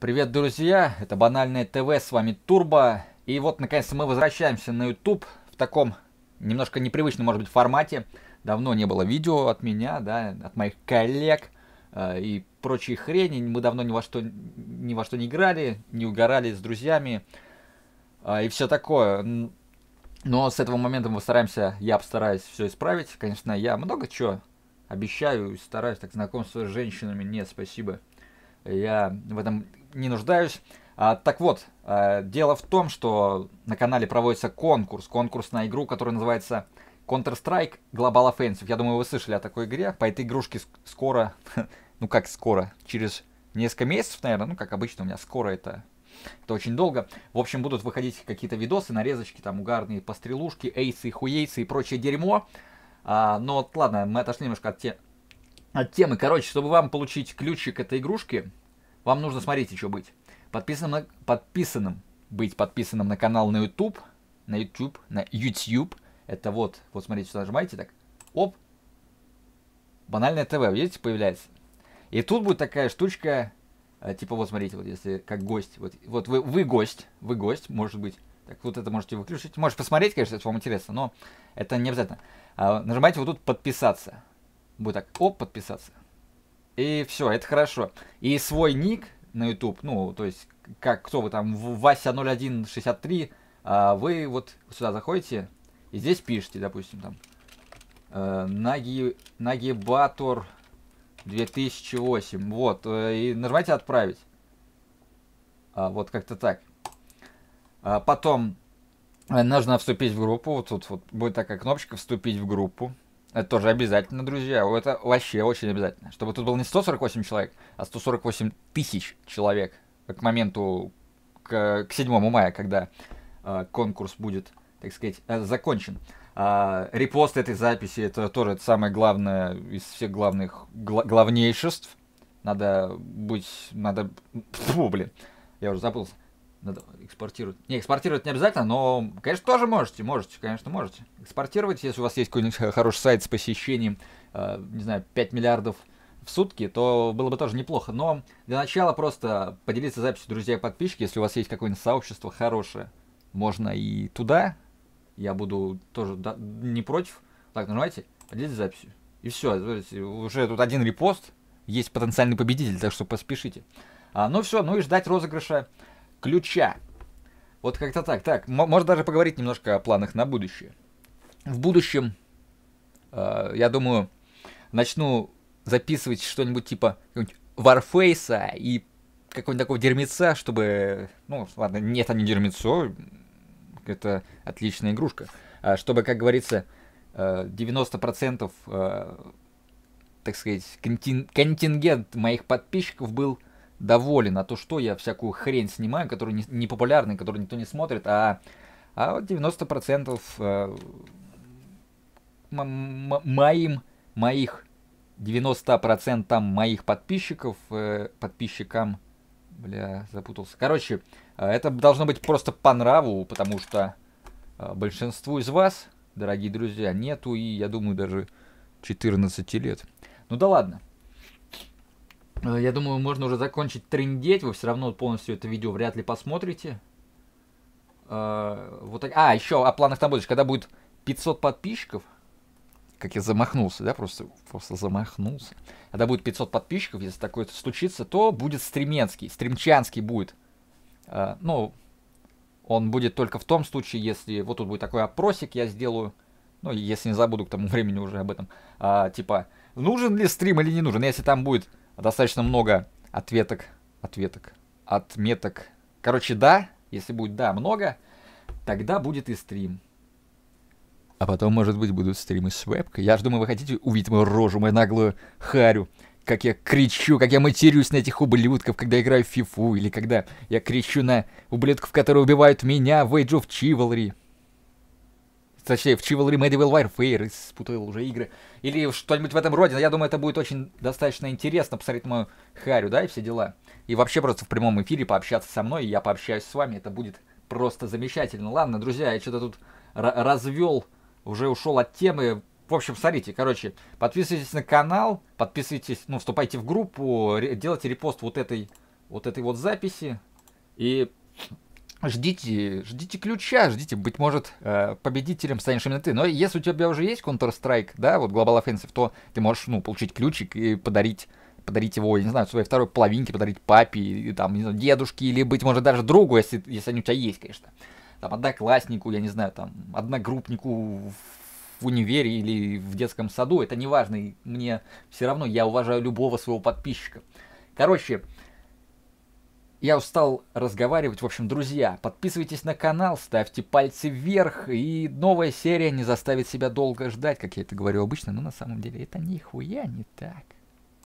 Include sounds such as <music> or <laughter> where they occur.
Привет, друзья! Это Банальное ТВ, с вами Турбо. И вот, наконец-то, мы возвращаемся на YouTube в таком немножко непривычном, может быть, формате. Давно не было видео от меня, да, от моих коллег э, и прочей хрени. Мы давно ни во что, ни во что не играли, не угорали с друзьями э, и все такое. Но с этого момента мы стараемся, я постараюсь все исправить. Конечно, я много чего обещаю и стараюсь. Так, знакомство с женщинами, нет, спасибо я в этом не нуждаюсь. А, так вот, а, дело в том, что на канале проводится конкурс, конкурс на игру, которая называется Counter-Strike Global Offensive. Я думаю, вы слышали о такой игре. По этой игрушке скоро, <laughs> ну как скоро, через несколько месяцев, наверное, ну как обычно у меня скоро это это очень долго. В общем, будут выходить какие-то видосы, нарезочки, там угарные пострелушки, эйсы, хуейсы и прочее дерьмо. А, но ладно, мы отошли немножко от, те... от темы. Короче, чтобы вам получить ключик этой игрушки, вам нужно смотреть еще быть. Подписанным, на, подписанным быть подписанным на канал на YouTube, на YouTube, на YouTube. Это вот, вот смотрите, сюда нажимаете так, оп, банальное ТВ, видите, появляется. И тут будет такая штучка, э, типа вот смотрите, вот если как гость, вот, вот вы, вы гость, вы гость, может быть, так вот это можете выключить, можете посмотреть, конечно, если вам интересно, но это не обязательно. А, нажимаете вот тут подписаться, будет так, оп, подписаться. И все, это хорошо. И свой ник на YouTube, ну, то есть, как кто вы там, Вася0163, а вы вот сюда заходите и здесь пишете, допустим, там, э, Наги, Нагибатор 2008. Вот, э, и нажимаете «Отправить». А, вот как-то так. А потом э, нужно вступить в группу. Вот тут вот будет такая кнопочка «Вступить в группу». Это тоже обязательно, друзья. Это вообще очень обязательно. Чтобы тут было не 148 человек, а 148 тысяч человек к моменту, к, к 7 мая, когда э, конкурс будет, так сказать, э, закончен. Э, репост этой записи, это тоже это самое главное из всех главных, гла главнейшеств. Надо быть, надо... Фу, блин, я уже забылся. Надо экспортировать. Не, экспортировать не обязательно, но, конечно, тоже можете, можете, конечно, можете. Экспортировать, если у вас есть какой-нибудь <laughs> хороший сайт с посещением, э, не знаю, 5 миллиардов в сутки, то было бы тоже неплохо. Но для начала просто поделиться записью, друзья и подписчики, если у вас есть какое-нибудь сообщество хорошее, можно и туда. Я буду тоже да, не против. Так, нажимайте, поделитесь записью. И все, уже тут один репост, есть потенциальный победитель, так что поспешите. А, ну все, ну и ждать розыгрыша ключа. Вот как-то так. Так, можно даже поговорить немножко о планах на будущее. В будущем, э, я думаю, начну записывать что-нибудь типа Варфейса и какого-нибудь такого дерьмеца, чтобы... Ну, ладно, нет, это не дерьмецо, это отличная игрушка. А чтобы, как говорится, 90%, э, э, так сказать, контин контингент моих подписчиков был доволен, а то что я всякую хрень снимаю, которая не, не популярная, которую никто не смотрит, а, а вот 90% э, моим, моих, 90% моих подписчиков, э, подписчикам, бля, запутался. Короче, э, это должно быть просто по нраву, потому что э, большинству из вас, дорогие друзья, нету и, я думаю, даже 14 лет. Ну да ладно. Э, я думаю, можно уже закончить трендеть. Вы все равно полностью это видео вряд ли посмотрите. Э, вот так. А, еще о планах на будущее. Когда будет 500 подписчиков, как я замахнулся, да, просто, просто замахнулся. Когда будет 500 подписчиков, если такое -то случится, то будет стримецкий, стримчанский будет. Э, ну, он будет только в том случае, если... Вот тут будет такой опросик, я сделаю. Ну, если не забуду к тому <laughs> времени уже об этом. А, типа, нужен ли стрим или не нужен? Если там будет достаточно много ответок, ответок, отметок. Короче, да, если будет да много, тогда будет и стрим. А потом, может быть, будут стримы с вебкой. Я же думаю, вы хотите увидеть мою рожу, мою наглую харю. Как я кричу, как я матерюсь на этих ублюдков, когда играю в фифу, или когда я кричу на ублюдков, которые убивают меня в Age of Chivalry точнее, в Chivalry Medieval Warfare, и спутал уже игры, или что-нибудь в этом роде. но Я думаю, это будет очень достаточно интересно посмотреть мою Харю, да, и все дела. И вообще просто в прямом эфире пообщаться со мной, и я пообщаюсь с вами, это будет просто замечательно. Ладно, друзья, я что-то тут развел, уже ушел от темы, в общем, смотрите, короче, подписывайтесь на канал, подписывайтесь, ну, вступайте в группу, делайте репост вот этой, вот этой вот записи. И ждите, ждите ключа, ждите, быть может, э, победителем станешь именно ты. Но если у тебя уже есть Counter-Strike, да, вот Global Offensive, то ты можешь, ну, получить ключик и подарить подарить его, я не знаю, своей второй половинке, подарить папе, и, там, не знаю, дедушке, или, быть может, даже другу, если, если они у тебя есть, конечно. Там, однокласснику, я не знаю, там, одногруппнику в универе или в детском саду, это неважно, и мне все равно, я уважаю любого своего подписчика. Короче, э, я устал разговаривать. В общем, друзья, подписывайтесь на канал, ставьте пальцы вверх, и новая серия не заставит себя долго ждать, как я это говорю обычно, но на самом деле это нихуя не так.